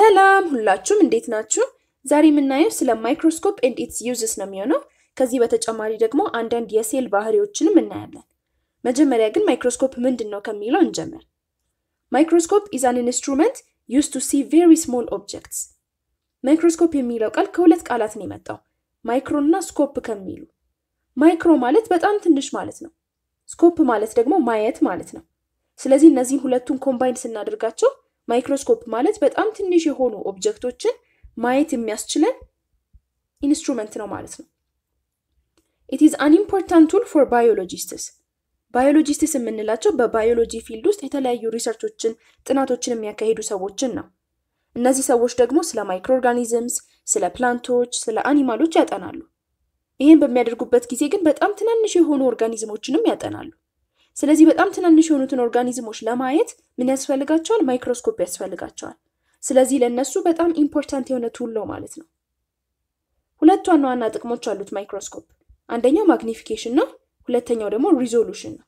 ሰላም ሁላችሁም እንዴት ናችሁ? ዛሬ የምናየው ስለ ማይክሮስኮፕ ኤንድ ኢትስ ዩዝስ ነው የሚሆነው። ከዚህ በተጨማሪ ደግሞ አንዳንድ የሴል ባህሪዎችንም እናያለን። መጀመሪያ ግን ማይክሮስኮፕ ምንድን ነው ከሚለው እንጀምር። ማይክሮስኮፕ ኢዝ አን ኢንስትሩመንት ዩዝ ቱ ሲ ቬሪ ስሞል ኦብጀክትስ። ማይክሮስኮፕ የሚለው ቃል ከሁለት ቃላት ነው የመጣው፣ ማይክሮ እና ስኮፕ ከሚሉ። ማይክሮ ማለት በጣም ትንሽ ማለት ነው። ስኮፕ ማለት ደግሞ ማየት ማለት ነው። ስለዚህ እነዚህን ሁለቱን ኮምባይን ስናደርጋቸው ማይክሮስኮፕ ማለት በጣም ትንሽ የሆኑ ኦብጀክቶችን ማየት የሚያስችለን ኢንስትሩመንት ነው ማለት ነው። ኢት ኢዝ አን ኢምፖርታንት ቱል ፎር ባዮሎጂስትስ። ባዮሎጂስትስ የምንላቸው በባዮሎጂ ፊልድ ውስጥ የተለያዩ ሪሰርቾችን ጥናቶችን የሚያካሂዱ ሰዎችን ነው። እነዚህ ሰዎች ደግሞ ስለ ማይክሮ ኦርጋኒዝምስ፣ ስለ ፕላንቶች፣ ስለ አኒማሎች ያጠናሉ። ይህን በሚያደርጉበት ጊዜ ግን በጣም ትናንሽ የሆኑ ኦርጋኒዝሞችንም ያጠናሉ። ስለዚህ በጣም ትናንሽ የሆኑትን ኦርጋኒዝሞች ለማየት ምን ያስፈልጋቸዋል? ማይክሮስኮፕ ያስፈልጋቸዋል። ስለዚህ ለእነሱ በጣም ኢምፖርታንት የሆነ ቱል ነው ማለት ነው። ሁለት ዋና ዋና ጥቅሞች አሉት ማይክሮስኮፕ። አንደኛው ማግኒፊኬሽን ነው፣ ሁለተኛው ደግሞ ሪዞሉሽን ነው።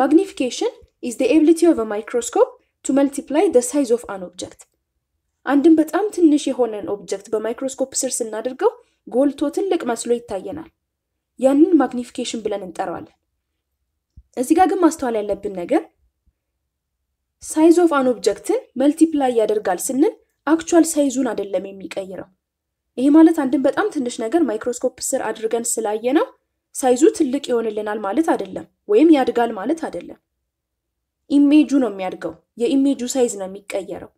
ማግኒፊኬሽን ኢዝ ዘ ኤብሊቲ ኦፍ ማይክሮስኮፕ ቱ መልቲፕላይ ደ ሳይዝ ኦፍ አን ኦብጀክት። አንድን በጣም ትንሽ የሆነን ኦብጀክት በማይክሮስኮፕ ስር ስናደርገው ጎልቶ ትልቅ መስሎ ይታየናል። ያንን ማግኒፊኬሽን ብለን እንጠራዋለን። እዚህ ጋር ግን ማስተዋል ያለብን ነገር ሳይዝ ኦፍ አን ኦብጀክትን መልቲፕላይ ያደርጋል ስንል አክቹዋል ሳይዙን አይደለም የሚቀይረው። ይሄ ማለት አንድን በጣም ትንሽ ነገር ማይክሮስኮፕ ስር አድርገን ስላየ ነው ሳይዙ ትልቅ ይሆንልናል ማለት አይደለም፣ ወይም ያድጋል ማለት አይደለም። ኢሜጁ ነው የሚያድገው፣ የኢሜጁ ሳይዝ ነው የሚቀየረው።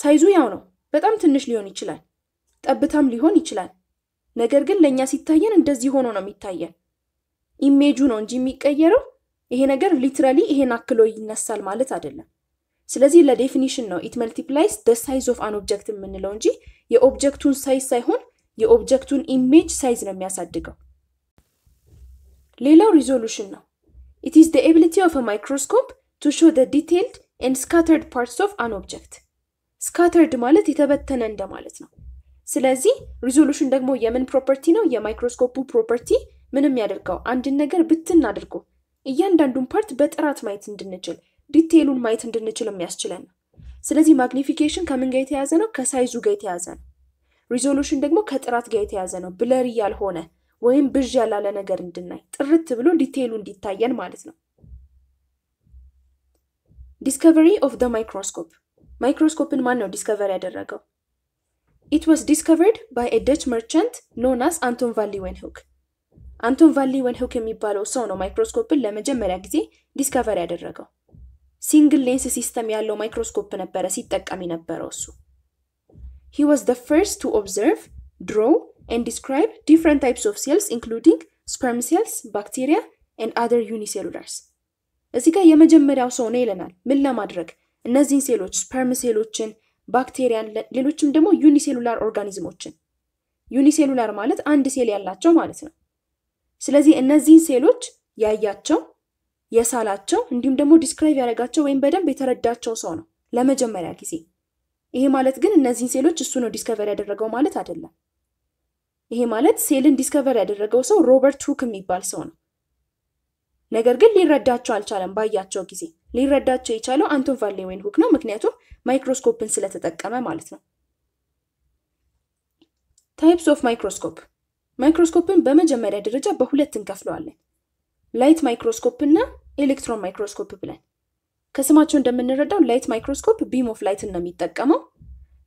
ሳይዙ ያው ነው፣ በጣም ትንሽ ሊሆን ይችላል፣ ጠብታም ሊሆን ይችላል። ነገር ግን ለእኛ ሲታየን እንደዚህ ሆኖ ነው የሚታየን። ኢሜጁ ነው እንጂ የሚቀየረው ይሄ ነገር ሊትራሊ ይሄን አክሎ ይነሳል ማለት አይደለም። ስለዚህ ለዴፊኒሽን ነው ኢት መልቲፕላይስ ደ ሳይዝ ኦፍ አን ኦብጀክት የምንለው እንጂ የኦብጀክቱን ሳይዝ ሳይሆን የኦብጀክቱን ኢሜጅ ሳይዝ ነው የሚያሳድገው። ሌላው ሪዞሉሽን ነው። ኢት ኢዝ ደ ኤቢሊቲ ኦፍ ማይክሮስኮፕ ቱ ሾ ደ ዲቴይልድ ኤንድ ስካተርድ ፓርትስ ኦፍ አን ኦብጀክት። ስካተርድ ማለት የተበተነ እንደማለት ነው። ስለዚህ ሪዞሉሽን ደግሞ የምን ፕሮፐርቲ ነው? የማይክሮስኮፑ ፕሮፐርቲ። ምንም ያደርገው አንድን ነገር ብትን አድርጎ እያንዳንዱን ፓርት በጥራት ማየት እንድንችል ዲቴይሉን ማየት እንድንችል የሚያስችለን ነው። ስለዚህ ማግኒፊኬሽን ከምን ጋር የተያዘ ነው? ከሳይዙ ጋር የተያዘ ነው። ሪዞሉሽን ደግሞ ከጥራት ጋር የተያዘ ነው። ብለሪ ያልሆነ ወይም ብዥ ያላለ ነገር እንድናይ ጥርት ብሎ ዲቴይሉ እንዲታየን ማለት ነው። ዲስከቨሪ ኦፍ ደ ማይክሮስኮፕ ማይክሮስኮፕን ማን ነው ዲስከቨሪ ያደረገው? It was discovered by a Dutch merchant known as አንቶን ቫሊ ሊeuwenhoek አንቶን ቫን ሊeuwenhoek የሚባለው ሰው ነው ማይክሮስኮፕን ለመጀመሪያ ጊዜ ዲስከቨር ያደረገው። ሲንግል ሌንስ ሲስተም ያለው ማይክሮስኮፕ ነበረ ሲጠቀም የነበረው እሱ። ሂ ዋዝ ዘ ፈርስት ቱ ኦብዘርቭ ድሮው and describe different types of cells including sperm cells, bacteria and other unicellular እዚህ ጋር የመጀመሪያው ሰው ነው ይለናል። ምን ለማድረግ እነዚህን ሴሎች ስፐርም ሴሎችን ባክቴሪያን፣ ሌሎችም ደግሞ ዩኒሴሉላር ኦርጋኒዝሞችን ዩኒሴሉላር ማለት አንድ ሴል ያላቸው ማለት ነው። ስለዚህ እነዚህን ሴሎች ያያቸው የሳላቸው እንዲሁም ደግሞ ዲስክራይብ ያደረጋቸው ወይም በደንብ የተረዳቸው ሰው ነው ለመጀመሪያ ጊዜ። ይሄ ማለት ግን እነዚህን ሴሎች እሱ ነው ዲስከቨር ያደረገው ማለት አይደለም። ይሄ ማለት ሴልን ዲስከቨር ያደረገው ሰው ሮበርት ሁክ የሚባል ሰው ነው። ነገር ግን ሊረዳቸው አልቻለም ባያቸው ጊዜ ሊረዳቸው የቻለው አንቶን ቫሌዌን ሁክ ነው። ምክንያቱም ማይክሮስኮፕን ስለተጠቀመ ማለት ነው። ታይፕስ ኦፍ ማይክሮስኮፕ ማይክሮስኮፕን በመጀመሪያ ደረጃ በሁለት እንከፍለዋለን። ላይት ማይክሮስኮፕ እና ኤሌክትሮን ማይክሮስኮፕ ብለን ከስማቸው እንደምንረዳው ላይት ማይክሮስኮፕ ቢም ኦፍ ላይትን ነው የሚጠቀመው።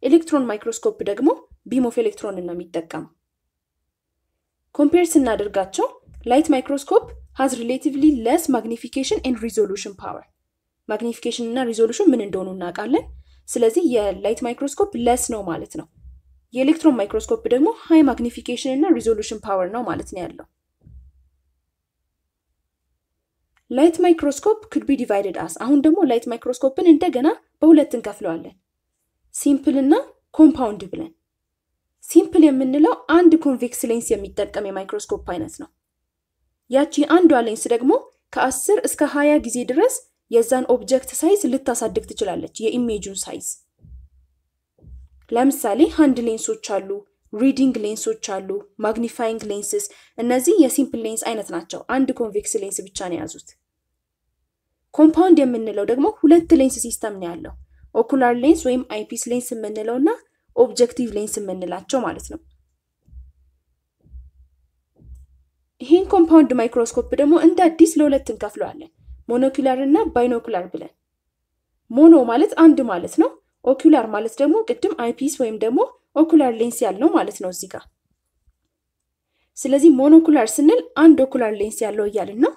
ኤሌክትሮን ማይክሮስኮፕ ደግሞ ቢም ኦፍ ኤሌክትሮንን ነው የሚጠቀመው። ኮምፔር ስናደርጋቸው ላይት ማይክሮስኮፕ ሃዝ ሪሌቲቭሊ ለስ ማግኒፊኬሽን ኤንድ ሪዞሉሽን ፓወር ማግኒፊኬሽን እና ሪዞሉሽን ምን እንደሆኑ እናውቃለን። ስለዚህ የላይት ማይክሮስኮፕ ለስ ነው ማለት ነው። የኤሌክትሮን ማይክሮስኮፕ ደግሞ ሃይ ማግኒፊኬሽን እና ሪዞሉሽን ፓወር ነው ማለት ነው ያለው። ላይት ማይክሮስኮፕ ክድ ቢ ዲቫይደድ አስ አሁን ደግሞ ላይት ማይክሮስኮፕን እንደገና በሁለት እንከፍለዋለን፣ ሲምፕል እና ኮምፓውንድ ብለን። ሲምፕል የምንለው አንድ ኮንቬክስ ሌንስ የሚጠቀም የማይክሮስኮፕ አይነት ነው። ያቺ አንዷ ሌንስ ደግሞ ከአስር እስከ ሀያ ጊዜ ድረስ የዛን ኦብጀክት ሳይዝ ልታሳድግ ትችላለች፣ የኢሜጁን ሳይዝ። ለምሳሌ ሃንድ ሌንሶች አሉ፣ ሪዲንግ ሌንሶች አሉ፣ ማግኒፋይንግ ሌንስስ። እነዚህ የሲምፕል ሌንስ አይነት ናቸው። አንድ ኮንቬክስ ሌንስ ብቻ ነው የያዙት። ኮምፓውንድ የምንለው ደግሞ ሁለት ሌንስ ሲስተም ነው ያለው፣ ኦኩላር ሌንስ ወይም አይፒስ ሌንስ የምንለው እና ኦብጀክቲቭ ሌንስ የምንላቸው ማለት ነው። ይህን ኮምፓውንድ ማይክሮስኮፕ ደግሞ እንደ አዲስ ለሁለት እንከፍለዋለን። ሞኖኪላር እና ባይኖኩላር ብለን ሞኖ ማለት አንድ ማለት ነው። ኦኩላር ማለት ደግሞ ቅድም አይፒስ ወይም ደግሞ ኦኩላር ሌንስ ያለው ማለት ነው እዚህ ጋር። ስለዚህ ሞኖኩላር ስንል አንድ ኦኩላር ሌንስ ያለው እያልን ነው።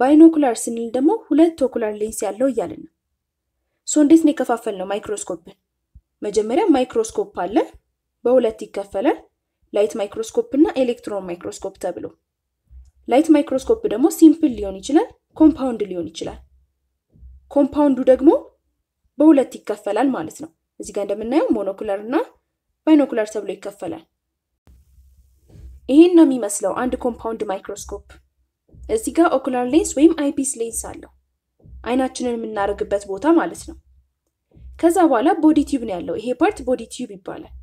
ባይኖኩላር ስንል ደግሞ ሁለት ኦኩላር ሌንስ ያለው እያልን ነው። ሶ እንዴት ነው የከፋፈል ነው ማይክሮስኮፕን? መጀመሪያ ማይክሮስኮፕ አለ፣ በሁለት ይከፈላል። ላይት ማይክሮስኮፕ እና ኤሌክትሮን ማይክሮስኮፕ ተብሎ ላይት ማይክሮስኮፕ ደግሞ ሲምፕል ሊሆን ይችላል ኮምፓውንድ ሊሆን ይችላል። ኮምፓውንዱ ደግሞ በሁለት ይከፈላል ማለት ነው። እዚህ ጋር እንደምናየው ሞኖኩለር እና ባይኖኩለር ተብሎ ይከፈላል። ይሄን ነው የሚመስለው አንድ ኮምፓውንድ ማይክሮስኮፕ። እዚህ ጋር ኦኩላር ሌንስ ወይም አይፒስ ሌንስ አለው አይናችንን የምናደርግበት ቦታ ማለት ነው። ከዛ በኋላ ቦዲ ቲዩብ ነው ያለው። ይሄ ፓርት ቦዲ ቲዩብ ይባላል።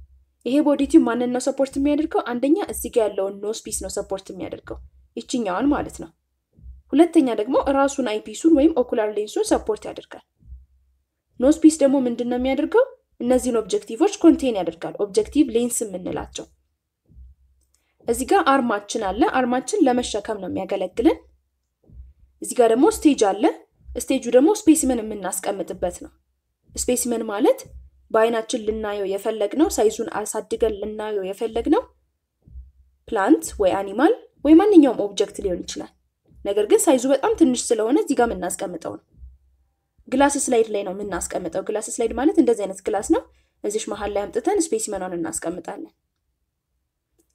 ይሄ ቦዲ ቲዩብ ማንን ነው ሰፖርት የሚያደርገው? አንደኛ እዚህ ጋር ያለውን ኖስ ፒስ ነው ሰፖርት የሚያደርገው ይችኛዋን ማለት ነው። ሁለተኛ ደግሞ ራሱን አይፒሱን ወይም ኦኩላር ሌንሱን ሰፖርት ያደርጋል። ኖስፒስ ደግሞ ምንድን ነው የሚያደርገው? እነዚህን ኦብጀክቲቮች ኮንቴን ያደርጋል። ኦብጀክቲቭ ሌንስ የምንላቸው እዚህ ጋር አርማችን አለ። አርማችን ለመሸከም ነው የሚያገለግልን። እዚህ ጋር ደግሞ ስቴጅ አለ። ስቴጁ ደግሞ ስፔሲመን የምናስቀምጥበት ነው። ስፔሲመን ማለት በአይናችን ልናየው የፈለግነው ሳይዙን አሳድገን ልናየው የፈለግነው ፕላንት ወይ አኒማል ወይ ማንኛውም ኦብጀክት ሊሆን ይችላል። ነገር ግን ሳይዙ በጣም ትንሽ ስለሆነ እዚህ ጋር የምናስቀምጠው ነው። ግላስ ስላይድ ላይ ነው የምናስቀምጠው። ግላስ ስላይድ ማለት እንደዚህ አይነት ግላስ ነው። እዚሽ መሀል ላይ አምጥተን ስፔሲመኗን እናስቀምጣለን።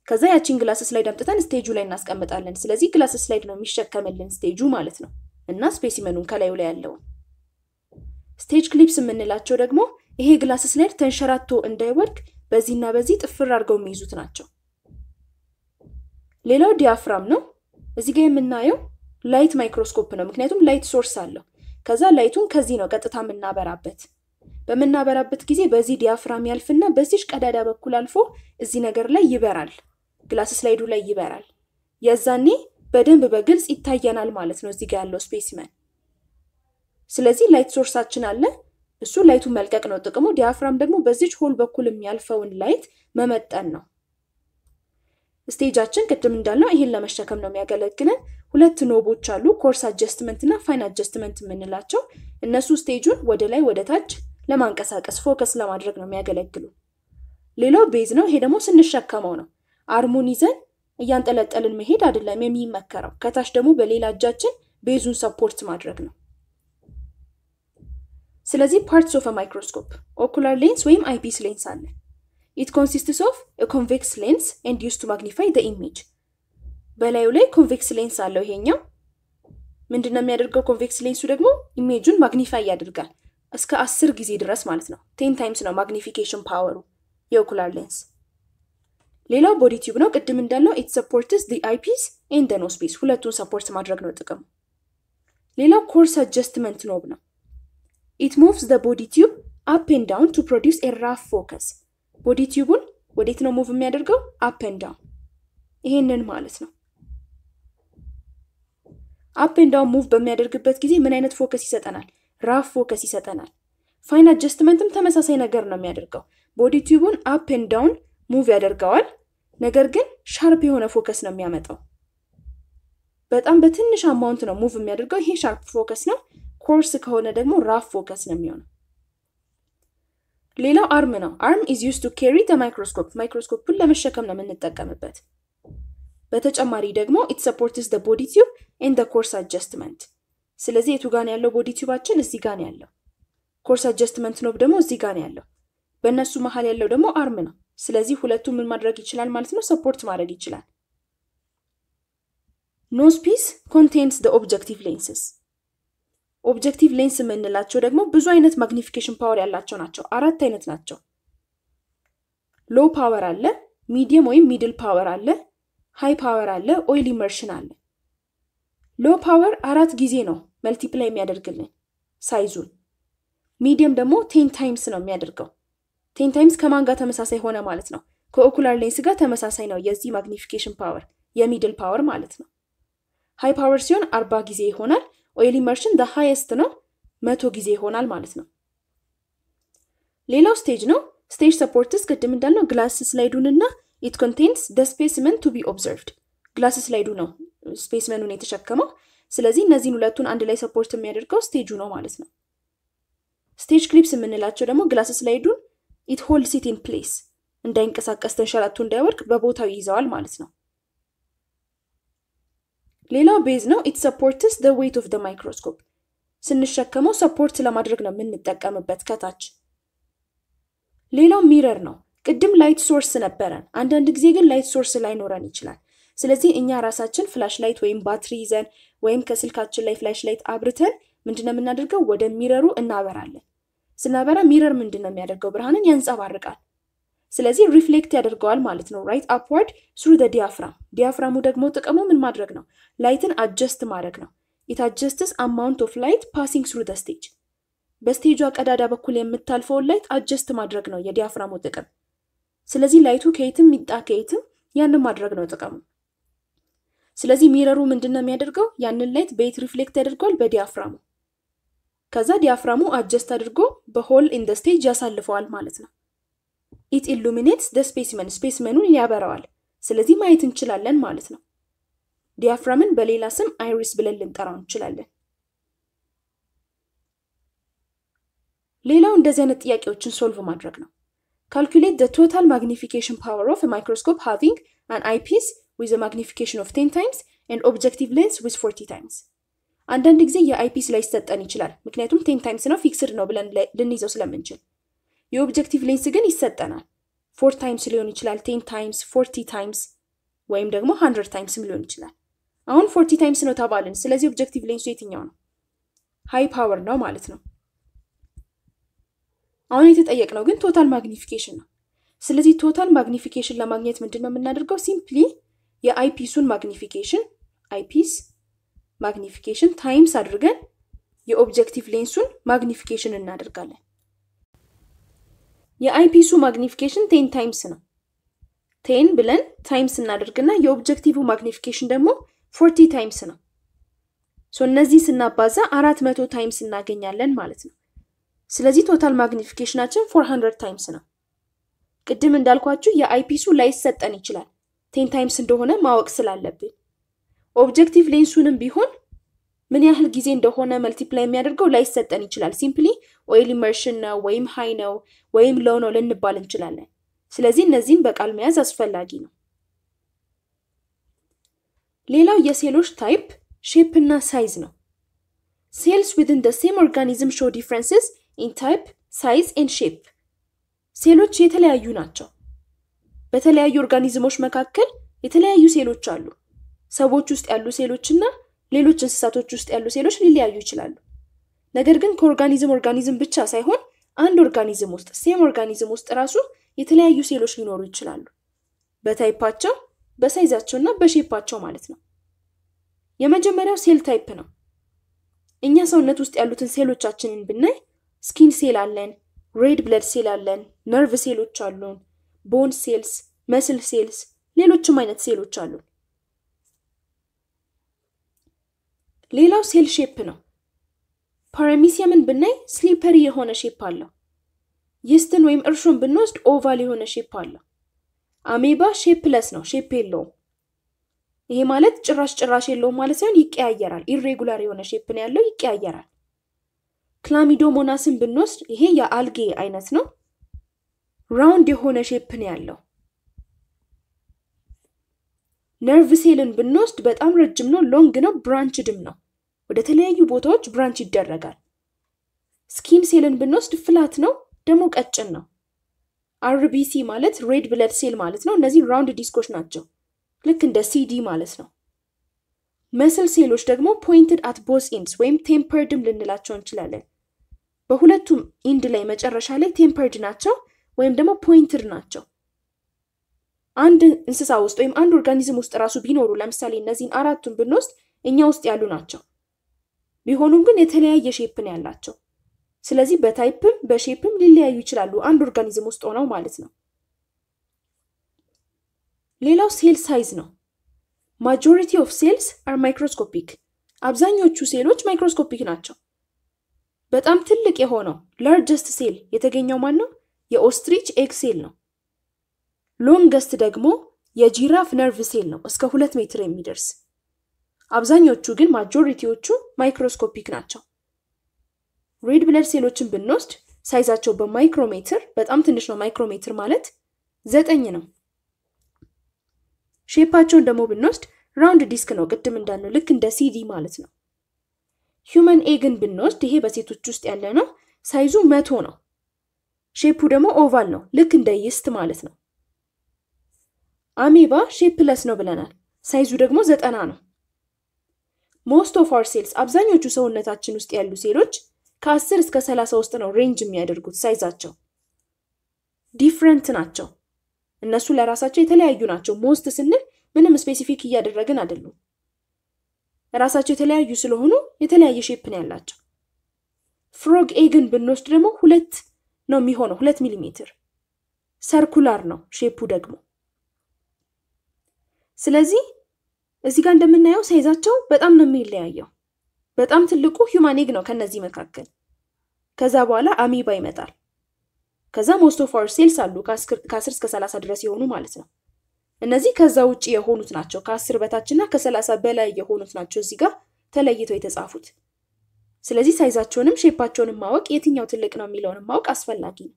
ከዛ ያቺን ግላስ ስላይድ አምጥተን ስቴጁ ላይ እናስቀምጣለን። ስለዚህ ግላስ ስላይድ ነው የሚሸከምልን ስቴጁ ማለት ነው እና ስፔሲመኑን ከላዩ ላይ ያለውን ስቴጅ ክሊፕስ የምንላቸው ደግሞ ይሄ ግላስ ስላይድ ተንሸራቶ እንዳይወድቅ በዚህና በዚህ ጥፍር አድርገው የሚይዙት ናቸው። ሌላው ዲያፍራም ነው እዚህ ጋር የምናየው ላይት ማይክሮስኮፕ ነው። ምክንያቱም ላይት ሶርስ አለው። ከዛ ላይቱን ከዚህ ነው ቀጥታ የምናበራበት። በምናበራበት ጊዜ በዚህ ዲያፍራም ያልፍና በዚች ቀዳዳ በኩል አልፎ እዚህ ነገር ላይ ይበራል፣ ግላስ ስላይዱ ላይ ይበራል። የዛኔ በደንብ በግልጽ ይታየናል ማለት ነው እዚህ ጋ ያለው ስፔሲመን። ስለዚህ ላይት ሶርሳችን አለ። እሱ ላይቱን መልቀቅ ነው ጥቅሙ። ዲያፍራም ደግሞ በዚች ሆል በኩል የሚያልፈውን ላይት መመጠን ነው። ስቴጃችን ቅድም እንዳልነው ይህን ለመሸከም ነው የሚያገለግለን። ሁለት ኖቦች አሉ። ኮርስ አጀስትመንት እና ፋይን አጀስትመንት የምንላቸው እነሱ ስቴጁን ወደ ላይ ወደ ታች ለማንቀሳቀስ ፎከስ ለማድረግ ነው የሚያገለግሉ። ሌላው ቤዝ ነው። ይሄ ደግሞ ስንሸከመው ነው። አርሙን ይዘን እያንጠለጠልን መሄድ አይደለም የሚመከረው። ከታች ደግሞ በሌላ እጃችን ቤዙን ሰፖርት ማድረግ ነው። ስለዚህ ፓርትስ ኦፍ ማይክሮስኮፕ ኦኩላር ሌንስ ወይም አይፒስ ሌንስ አለ። ኢት ኮንሲስትስ ኦፍ ኮንቬክስ ሌንስ ኤንድ ዩስ ቱ ማግኒፋይ ኢሜጅ በላዩ ላይ ኮንቬክስ ሌንስ አለው ይሄኛው። ነው የሚያደርገው? ኮንቬክስ ሌንሱ ደግሞ ኢሜጁን ማግኒፋይ ያደርጋል እስከ አስር ጊዜ ድረስ ማለት ነው። ቴን ታይምስ ነው ማግኒፊኬሽን ፓወሩ የኦኩላር ሌንስ። ሌላው ቦዲ ቲዩብ ነው። ቅድም እንዳለው ኢት ሰፖርትስ ዲ አይፒስ ኤንድ ኖ ስፔስ፣ ሁለቱን ሰፖርት ማድረግ ነው ጥቅሙ። ሌላው ኮርስ አጀስትመንት ኖብ ነው። ኢት ሙቭስ ደ ቦዲ ቲዩብ አፕ ኤንድ ዳውን ቱ ፕሮዲውስ ኤ ራፍ ፎከስ። ቦዲ ቲዩቡን ወዴት ነው ሙቭ የሚያደርገው? አፕ ኤንድ ዳውን፣ ይሄንን ማለት ነው። አፕ ኤንድ ዳውን ሙቭ በሚያደርግበት ጊዜ ምን አይነት ፎከስ ይሰጠናል? ራፍ ፎከስ ይሰጠናል። ፋይን አጀስትመንትም ተመሳሳይ ነገር ነው የሚያደርገው። ቦዲ ቲዩቡን አፕ ኤንድ ዳውን ሙቭ ያደርገዋል፣ ነገር ግን ሻርፕ የሆነ ፎከስ ነው የሚያመጣው። በጣም በትንሽ አማውንት ነው ሙቭ የሚያደርገው። ይሄ ሻርፕ ፎከስ ነው። ኮርስ ከሆነ ደግሞ ራፍ ፎከስ ነው የሚሆነው። ሌላው አርም ነው። አርም ኢዝ ዩስ ቱ ኬሪ ማይክሮስኮፕ ማይክሮስኮፕን ለመሸከም ነው የምንጠቀምበት። በተጨማሪ ደግሞ ኢት ሰፖርትስ ዘ ቦዲ ቲዩብ ኤንድ ዘ ኮርስ አጀስትመንት። ስለዚህ የቱ ጋን ያለው ቦዲ ቲዩባችን እዚህ ጋን ያለው ኮርስ አጀስትመንት ኖብ ደግሞ እዚህ ጋን ያለው በእነሱ መሀል ያለው ደግሞ አርም ነው። ስለዚህ ሁለቱ ምን ማድረግ ይችላል ማለት ነው? ሰፖርት ማድረግ ይችላል። ኖዝ ፒስ ኮንቴንስ ዘ ኦብጀክቲቭ ሌንስስ። ኦብጀክቲቭ ሌንስ የምንላቸው ደግሞ ብዙ አይነት ማግኒፊኬሽን ፓወር ያላቸው ናቸው። አራት አይነት ናቸው። ሎው ፓወር አለ፣ ሚዲየም ወይም ሚድል ፓወር አለ፣ ሃይ ፓወር አለ፣ ኦይል ኢመርሽን አለ። ሎ ፓወር አራት ጊዜ ነው መልቲፕላይ የሚያደርግልን ሳይዙን። ሚዲየም ደግሞ ቴን ታይምስ ነው የሚያደርገው። ቴን ታይምስ ከማን ጋር ተመሳሳይ ሆነ ማለት ነው? ከኦኩላር ሌንስ ጋር ተመሳሳይ ነው። የዚህ ማግኒፊኬሽን ፓወር የሚድል ፓወር ማለት ነው። ሃይ ፓወር ሲሆን አርባ ጊዜ ይሆናል። ኦይል ኢመርሽን ደ ሃይስት ነው መቶ ጊዜ ይሆናል ማለት ነው። ሌላው ስቴጅ ነው። ስቴጅ ሰፖርትስ ቅድም እንዳልነው ግላስ ስላይዱንና ኢት ኮንቴንስ ደ ስፔሲመን ቱ ቢ ኦብዘርቭድ ግላስ ስላይዱ ነው ስፔስመኑን የተሸከመው። ስለዚህ እነዚህን ሁለቱን አንድ ላይ ሰፖርት የሚያደርገው ስቴጁ ነው ማለት ነው። ስቴጅ ክሪፕስ የምንላቸው ደግሞ ግላስ ስላይዱን ኢት ሆልድስ ኢት ኢን ፕሌስ እንዳይንቀሳቀስ ተንሸራቱ እንዳይወርቅ በቦታው ይይዘዋል ማለት ነው። ሌላው ቤዝ ነው። ኢት ሰፖርትስ ደ ዌይት ኦፍ ደ ማይክሮስኮፕ ስንሸከመው ሰፖርት ለማድረግ ነው የምንጠቀምበት ከታች። ሌላው ሚረር ነው። ቅድም ላይት ሶርስ ነበረን። አንዳንድ ጊዜ ግን ላይት ሶርስ ላይኖረን ይችላል። ስለዚህ እኛ ራሳችን ፍላሽ ላይት ወይም ባትሪ ይዘን ወይም ከስልካችን ላይ ፍላሽ ላይት አብርተን ምንድነው የምናደርገው? ወደ ሚረሩ እናበራለን። ስናበራ ሚረር ምንድነው የሚያደርገው? ብርሃንን ያንጸባርቃል። ስለዚህ ሪፍሌክት ያደርገዋል ማለት ነው። ራይት አፕዋርድ ስሩ ደ ዲያፍራም። ዲያፍራሙ ደግሞ ጥቅሙ ምን ማድረግ ነው? ላይትን አጀስት ማድረግ ነው። ኢት አጀስትስ አማውንት ኦፍ ላይት ፓሲንግ ስሩ ደ ስቴጅ። በስቴጇ ቀዳዳ በኩል የምታልፈውን ላይት አጀስት ማድረግ ነው የዲያፍራሙ ጥቅም። ስለዚህ ላይቱ ከየትም ሚጣ ከየትም ያንን ማድረግ ነው ጥቅሙ። ስለዚህ ሚረሩ ምንድን ነው የሚያደርገው? ያንን ላይት በየት ሪፍሌክት ያደርገዋል? በዲያፍራሙ። ከዛ ዲያፍራሙ አጀስት አድርጎ በሆል ኢን ደ ስቴጅ ያሳልፈዋል ማለት ነው። ኢት ኢሉሚኔትስ ደ ስፔስመን፣ ስፔስመኑን ያበረዋል። ስለዚህ ማየት እንችላለን ማለት ነው። ዲያፍራምን በሌላ ስም አይሪስ ብለን ልንጠራው እንችላለን። ሌላው እንደዚህ አይነት ጥያቄዎችን ሶልቭ ማድረግ ነው። Calculate the total magnification power of a microscope having an eyepiece with a magnification of 10 times and objective lens with 40 times። አንዳንድ ጊዜ የአይፒስ ላይ ይሰጠን ይችላል፣ ምክንያቱም ቴን ታይምስ ነው ፊክስድ ነው ብለን ልንይዘው ስለምንችል። የኦብጀክቲቭ ሌንስ ግን ይሰጠናል። ፎር ታይምስ ሊሆን ይችላል፣ ቴን ታይምስ፣ ፎርቲ ታይምስ ወይም ደግሞ ሀንድረድ ታይምስም ሊሆን ይችላል። አሁን ፎርቲ ታይምስ ነው ተባልን። ስለዚህ ኦብጀክቲቭ ሌንሱ የትኛው ነው? ሃይ ፓወር ነው ማለት ነው። አሁን የተጠየቅነው ግን ቶታል ማግኒፊኬሽን ነው። ስለዚህ ቶታል ማግኒፊኬሽን ለማግኘት ምንድን ነው የምናደርገው? ሲምፕሊ የአይፒሱን ማግኒፊኬሽን አይፒስ ማግኒፊኬሽን ታይምስ አድርገን የኦብጀክቲቭ ሌንሱን ማግኒፊኬሽን እናደርጋለን። የአይፒሱ ማግኒፊኬሽን ቴን ታይምስ ነው። ቴን ብለን ታይምስ እናደርግና የኦብጀክቲቭ ማግኒፊኬሽን ደግሞ ፎርቲ ታይምስ ነው። እነዚህ ስናባዛ አራት መቶ ታይምስ እናገኛለን ማለት ነው። ስለዚህ ቶታል ማግኒፊኬሽናችን 400 ታይምስ ነው። ቅድም እንዳልኳችሁ የአይፒሱ ላይሰጠን ይችላል ቴን ታይምስ እንደሆነ ማወቅ ስላለብን ኦብጀክቲቭ ሌንሱንም ቢሆን ምን ያህል ጊዜ እንደሆነ መልቲፕላይ የሚያደርገው ላይሰጠን ይችላል። ሲምፕሊ ኦይል ኢመርሽን ነው ወይም ሃይ ነው ወይም ሎው ነው ልንባል እንችላለን። ስለዚህ እነዚህን በቃል መያዝ አስፈላጊ ነው። ሌላው የሴሎች ታይፕ ሼፕ እና ሳይዝ ነው። ሴልስ ዊዝን ደ ሴም ኦርጋኒዝም ሾው ዲፍረንስስ ኢንታይፕ ሳይዝ ኤንድ ሼፕ ሴሎች የተለያዩ ናቸው። በተለያዩ ኦርጋኒዝሞች መካከል የተለያዩ ሴሎች አሉ። ሰዎች ውስጥ ያሉ ሴሎች እና ሌሎች እንስሳቶች ውስጥ ያሉ ሴሎች ሊለያዩ ይችላሉ። ነገር ግን ከኦርጋኒዝም ኦርጋኒዝም ብቻ ሳይሆን አንድ ኦርጋኒዝም ውስጥ ሴም ኦርጋኒዝም ውስጥ ራሱ የተለያዩ ሴሎች ሊኖሩ ይችላሉ። በታይፓቸው፣ በሳይዛቸው እና በሼፓቸው ማለት ነው። የመጀመሪያው ሴል ታይፕ ነው። እኛ ሰውነት ውስጥ ያሉትን ሴሎቻችንን ብናይ ስኪን ሴል አለን፣ ሬድ ብለድ ሴል አለን፣ ነርቭ ሴሎች አሉን፣ ቦን ሴልስ፣ መስል ሴልስ፣ ሌሎችም አይነት ሴሎች አሉን። ሌላው ሴል ሼፕ ነው። ፓራሚሲየምን ብናይ ስሊፐሪ የሆነ ሼፕ አለው። ይስትን ወይም እርሾን ብንወስድ ኦቫል የሆነ ሼፕ አለው። አሜባ ሼፕለስ ነው፣ ሼፕ የለውም። ይሄ ማለት ጭራሽ ጭራሽ የለውም ማለት ሳይሆን ይቀያየራል። ኢሬጉላር የሆነ ሼፕ ነው ያለው፣ ይቀያየራል። ክላሚዶሞናስን ብንወስድ ይሄ የአልጌ አይነት ነው። ራውንድ የሆነ ሼፕን ያለው። ነርቭ ሴልን ብንወስድ በጣም ረጅም ነው፣ ሎንግ ነው፣ ብራንችድም ነው። ወደ ተለያዩ ቦታዎች ብራንች ይደረጋል። ስኪን ሴልን ብንወስድ ፍላት ነው፣ ደግሞ ቀጭን ነው። አርቢሲ ማለት ሬድ ብለድ ሴል ማለት ነው። እነዚህ ራውንድ ዲስኮች ናቸው፣ ልክ እንደ ሲዲ ማለት ነው። መስል ሴሎች ደግሞ ፖይንትድ አት ቦስ ኢንድስ ወይም ቴምፐርድም ልንላቸው እንችላለን። በሁለቱም ኢንድ ላይ መጨረሻ ላይ ቴምፐርድ ናቸው ወይም ደግሞ ፖይንትድ ናቸው። አንድ እንስሳ ውስጥ ወይም አንድ ኦርጋኒዝም ውስጥ እራሱ ቢኖሩ ለምሳሌ እነዚህን አራቱን ብንወስድ እኛ ውስጥ ያሉ ናቸው። ቢሆኑም ግን የተለያየ ሼፕ ነው ያላቸው። ስለዚህ በታይፕም በሼፕም ሊለያዩ ይችላሉ፣ አንድ ኦርጋኒዝም ውስጥ ሆነው ማለት ነው። ሌላው ሴል ሳይዝ ነው። ማጆሪቲ ኦፍ ሴልስ አር ማይክሮስኮፒክ፣ አብዛኞቹ ሴሎች ማይክሮስኮፒክ ናቸው። በጣም ትልቅ የሆነው ላርጀስት ሴል የተገኘው ማን ነው? የኦስትሪች ኤግ ሴል ነው። ሎንገስት ደግሞ የጂራፍ ነርቭ ሴል ነው እስከ ሁለት ሜትር የሚደርስ አብዛኞቹ ግን ማጆሪቲዎቹ ማይክሮስኮፒክ ናቸው። ሬድ ብለድ ሴሎችን ብንወስድ ሳይዛቸው በማይክሮሜትር በጣም ትንሽ ነው። ማይክሮሜትር ማለት ዘጠኝ ነው። ሼፓቸውን ደግሞ ብንወስድ ራውንድ ዲስክ ነው ቅድም እንዳልነው ልክ እንደ ሲዲ ማለት ነው። ሂውመን ኤግን ብንወስድ ይሄ በሴቶች ውስጥ ያለ ነው። ሳይዙ መቶ ነው። ሼፑ ደግሞ ኦቫል ነው፣ ልክ እንደ ይስት ማለት ነው። አሜባ ሼፕለስ ነው ብለናል። ሳይዙ ደግሞ ዘጠና ነው። ሞስት ኦፍ አር ሴልስ አብዛኞቹ ሰውነታችን ውስጥ ያሉ ሴሎች ከአስር እስከ ሰላሳ ውስጥ ነው ሬንጅ የሚያደርጉት ሳይዛቸው ዲፍረንት ናቸው። እነሱ ለራሳቸው የተለያዩ ናቸው። ሞስት ስንል ምንም ስፔሲፊክ እያደረግን አይደሉም። ራሳቸው የተለያዩ ስለሆኑ የተለያየ ሼፕ ነው ያላቸው። ፍሮግ ኤግን ብንወስድ ደግሞ ሁለት ነው የሚሆነው፣ ሁለት ሚሊሜትር ሰርኩላር ነው ሼፑ ደግሞ። ስለዚህ እዚህ ጋር እንደምናየው ሳይዛቸው በጣም ነው የሚለያየው። በጣም ትልቁ ሂዩማን ኤግ ነው ከነዚህ መካከል። ከዛ በኋላ አሚባ ይመጣል። ከዛ ሞስት ኦፍ አወር ሴልስ አሉ ከአስር እስከ ሰላሳ ድረስ የሆኑ ማለት ነው። እነዚህ ከዛ ውጭ የሆኑት ናቸው። ከአስር በታች እና ከሰላሳ በላይ የሆኑት ናቸው እዚህ ጋር ተለይተው የተጻፉት። ስለዚህ ሳይዛቸውንም ሼፓቸውንም ማወቅ የትኛው ትልቅ ነው የሚለውንም ማወቅ አስፈላጊ ነው።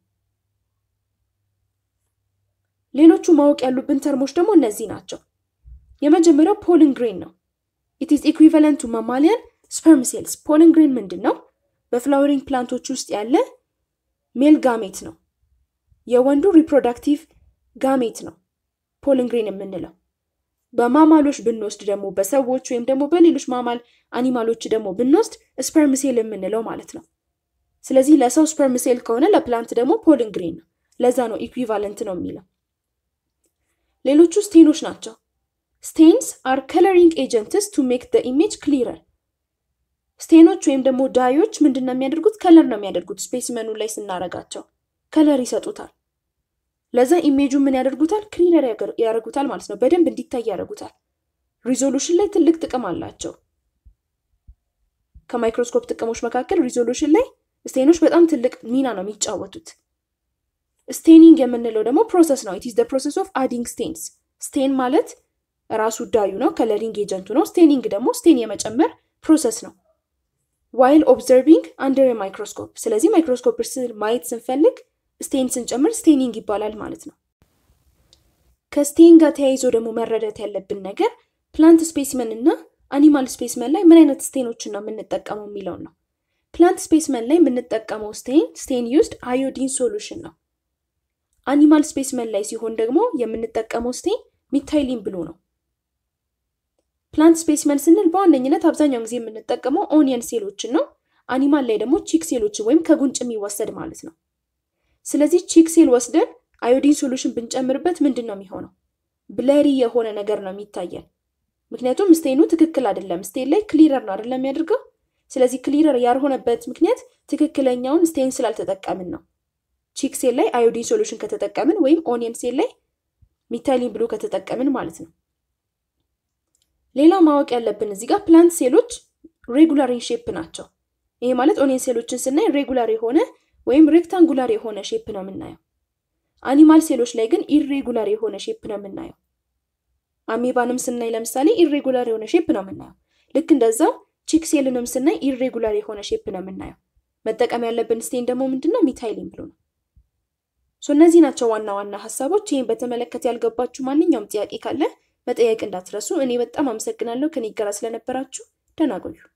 ሌሎቹ ማወቅ ያሉብን ተርሞች ደግሞ እነዚህ ናቸው። የመጀመሪያው ፖልን ግሬን ነው። ኢት ኢዝ ኢኩይቫለንት ቱ ማማሊያን ስፐርም ሴልስ። ፖልን ግሪን ምንድን ነው? በፍላወሪንግ ፕላንቶች ውስጥ ያለ ሜል ጋሜት ነው። የወንዱ ሪፕሮዳክቲቭ ጋሜት ነው ፖልንግሬን የምንለው። በማማሎች ብንወስድ ደግሞ በሰዎች ወይም ደግሞ በሌሎች ማማል አኒማሎች ደግሞ ብንወስድ ስፐርምሴል የምንለው ማለት ነው። ስለዚህ ለሰው ስፐርምሴል ከሆነ ለፕላንት ደግሞ ፖልንግሬን ነው። ለዛ ነው ኢኩቫለንት ነው የሚለው። ሌሎቹ ስቴኖች ናቸው። ስቴንስ አር ከለሪንግ ኤጀንትስ ቱ ሜክ ደ ኢሜጅ ክሊረር። ስቴኖች ወይም ደግሞ ዳዮች ምንድን ነው የሚያደርጉት? ከለር ነው የሚያደርጉት ስፔሲመኑ ላይ ስናረጋቸው ከለር ይሰጡታል። ለዛ ኢሜጁ ምን ያደርጉታል? ክሊነር ያደርጉታል ማለት ነው። በደንብ እንዲታይ ያደርጉታል። ሪዞሉሽን ላይ ትልቅ ጥቅም አላቸው። ከማይክሮስኮፕ ጥቅሞች መካከል ሪዞሉሽን ላይ ስቴኖች በጣም ትልቅ ሚና ነው የሚጫወቱት። ስቴኒንግ የምንለው ደግሞ ፕሮሰስ ነው። ኢትስ ፕሮሰስ ኦፍ አዲንግ ስቴንስ። ስቴን ማለት ራሱ ዳዩ ነው፣ ከለሪንግ ኤጀንቱ ነው። ስቴኒንግ ደግሞ ስቴን የመጨመር ፕሮሰስ ነው። ዋይል ኦብዘርቪንግ አንደር ማይክሮስኮፕ። ስለዚህ ማይክሮስኮፕ ማየት ስንፈልግ ስቴን ስንጨምር ስቴኒንግ ይባላል ማለት ነው። ከስቴን ጋር ተያይዞ ደግሞ መረዳት ያለብን ነገር ፕላንት ስፔስመን እና አኒማል ስፔስመን ላይ ምን አይነት ስቴኖችን ነው የምንጠቀመው የሚለውን ነው። ፕላንት ስፔስመን ላይ የምንጠቀመው ስቴን ስቴን ዩዝድ አዮዲን ሶሉሽን ነው። አኒማል ስፔስመን ላይ ሲሆን ደግሞ የምንጠቀመው ስቴን ሚታይሊን ብሉ ነው። ፕላንት ስፔስመን ስንል በዋነኝነት አብዛኛውን ጊዜ የምንጠቀመው ኦኒየን ሴሎችን ነው። አኒማል ላይ ደግሞ ቺክ ሴሎችን ወይም ከጉንጭ የሚወሰድ ማለት ነው። ስለዚህ ቺክ ሴል ወስደን አዮዲን ሶሉሽን ብንጨምርበት ምንድን ነው የሚሆነው? ብለሪ የሆነ ነገር ነው የሚታየን። ምክንያቱም ስቴኑ ትክክል አይደለም። ስቴን ላይ ክሊረር ነው አይደለም የሚያደርገው። ስለዚህ ክሊረር ያልሆነበት ምክንያት ትክክለኛውን ስቴን ስላልተጠቀምን ነው። ቺክ ሴል ላይ አዮዲን ሶሉሽን ከተጠቀምን ወይም ኦኒየን ሴል ላይ ሚታይሊን ብሉ ከተጠቀምን ማለት ነው። ሌላው ማወቅ ያለብን እዚህ ጋር ፕላንት ሴሎች ሬጉላር ኢን ሼፕ ናቸው። ይሄ ማለት ኦኒየን ሴሎችን ስናይ ሬጉላር የሆነ ወይም ሬክታንጉላር የሆነ ሼፕ ነው የምናየው። አኒማል ሴሎች ላይ ግን ኢሬጉላር የሆነ ሼፕ ነው የምናየው። አሜባንም ስናይ ለምሳሌ ኢሬጉላር የሆነ ሼፕ ነው የምናየው። ልክ እንደዛው ቺክሴልንም ስናይ ኢሬጉላር የሆነ ሼፕ ነው የምናየው። መጠቀም ያለብን ስቴን ደግሞ ምንድነው? ሚታይሊን ብሎ ነው። ሶ እነዚህ ናቸው ዋና ዋና ሀሳቦች። ይህም በተመለከተ ያልገባችሁ ማንኛውም ጥያቄ ካለ መጠየቅ እንዳትረሱ። እኔ በጣም አመሰግናለሁ ከኔ ጋር ስለነበራችሁ። ደህና ቆዩ።